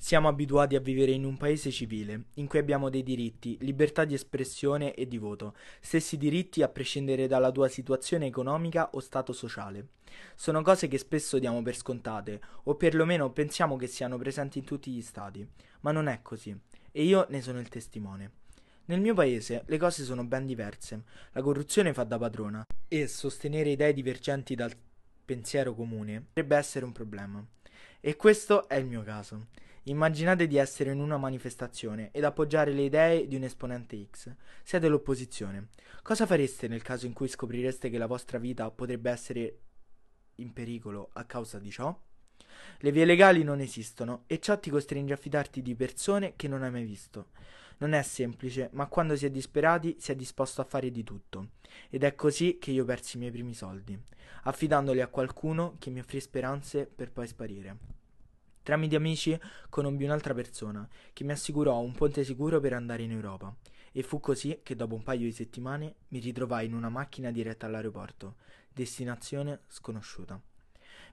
Siamo abituati a vivere in un paese civile, in cui abbiamo dei diritti, libertà di espressione e di voto, stessi diritti a prescindere dalla tua situazione economica o stato sociale. Sono cose che spesso diamo per scontate, o perlomeno pensiamo che siano presenti in tutti gli stati, ma non è così, e io ne sono il testimone. Nel mio paese le cose sono ben diverse, la corruzione fa da padrona, e sostenere idee divergenti dal pensiero comune potrebbe essere un problema. E questo è il mio caso. Immaginate di essere in una manifestazione ed appoggiare le idee di un esponente X. Siete l'opposizione. Cosa fareste nel caso in cui scoprireste che la vostra vita potrebbe essere in pericolo a causa di ciò? Le vie legali non esistono e ciò ti costringe a fidarti di persone che non hai mai visto. Non è semplice, ma quando si è disperati si è disposto a fare di tutto. Ed è così che io persi i miei primi soldi, affidandoli a qualcuno che mi offrì speranze per poi sparire tramite amici conobbi un'altra persona che mi assicurò un ponte sicuro per andare in Europa. E fu così che dopo un paio di settimane mi ritrovai in una macchina diretta all'aeroporto, destinazione sconosciuta.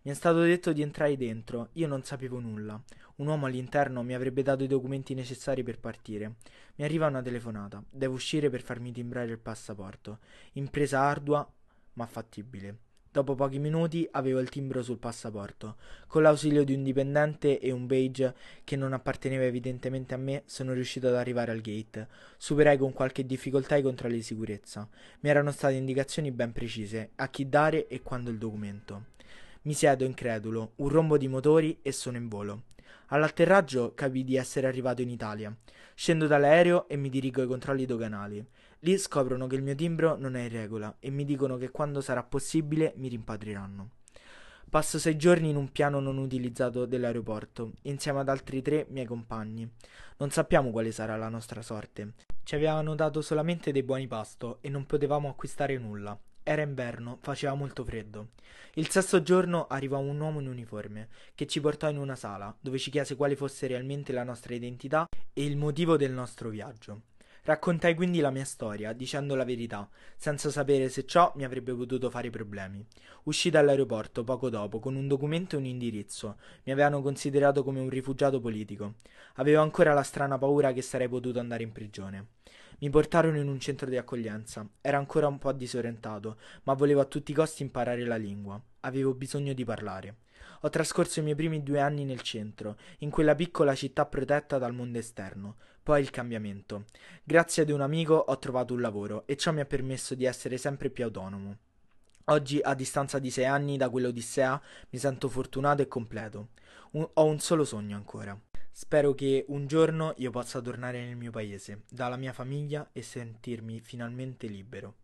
Mi è stato detto di entrare dentro, io non sapevo nulla. Un uomo all'interno mi avrebbe dato i documenti necessari per partire. Mi arriva una telefonata, devo uscire per farmi timbrare il passaporto. Impresa ardua ma fattibile. Dopo pochi minuti avevo il timbro sul passaporto. Con l'ausilio di un dipendente e un beige che non apparteneva evidentemente a me, sono riuscito ad arrivare al gate. Superai con qualche difficoltà i controlli di sicurezza. Mi erano state indicazioni ben precise a chi dare e quando il documento. Mi siedo incredulo, un rombo di motori e sono in volo. All'atterraggio capii di essere arrivato in Italia. Scendo dall'aereo e mi dirigo ai controlli doganali. Lì scoprono che il mio timbro non è in regola e mi dicono che quando sarà possibile mi rimpatriranno. Passo sei giorni in un piano non utilizzato dell'aeroporto, insieme ad altri tre miei compagni. Non sappiamo quale sarà la nostra sorte. Ci avevano dato solamente dei buoni pasto e non potevamo acquistare nulla. Era inverno, faceva molto freddo. Il sesto giorno arrivò un uomo in uniforme, che ci portò in una sala, dove ci chiese quale fosse realmente la nostra identità e il motivo del nostro viaggio. Raccontai quindi la mia storia, dicendo la verità, senza sapere se ciò mi avrebbe potuto fare problemi. Uscì dall'aeroporto poco dopo con un documento e un indirizzo. Mi avevano considerato come un rifugiato politico. Avevo ancora la strana paura che sarei potuto andare in prigione. Mi portarono in un centro di accoglienza. Era ancora un po' disorientato, ma volevo a tutti i costi imparare la lingua. Avevo bisogno di parlare. Ho trascorso i miei primi due anni nel centro, in quella piccola città protetta dal mondo esterno, poi il cambiamento. Grazie ad un amico ho trovato un lavoro e ciò mi ha permesso di essere sempre più autonomo. Oggi, a distanza di sei anni da quell'odissea, mi sento fortunato e completo. Un- ho un solo sogno ancora. Spero che un giorno io possa tornare nel mio paese, dalla mia famiglia e sentirmi finalmente libero.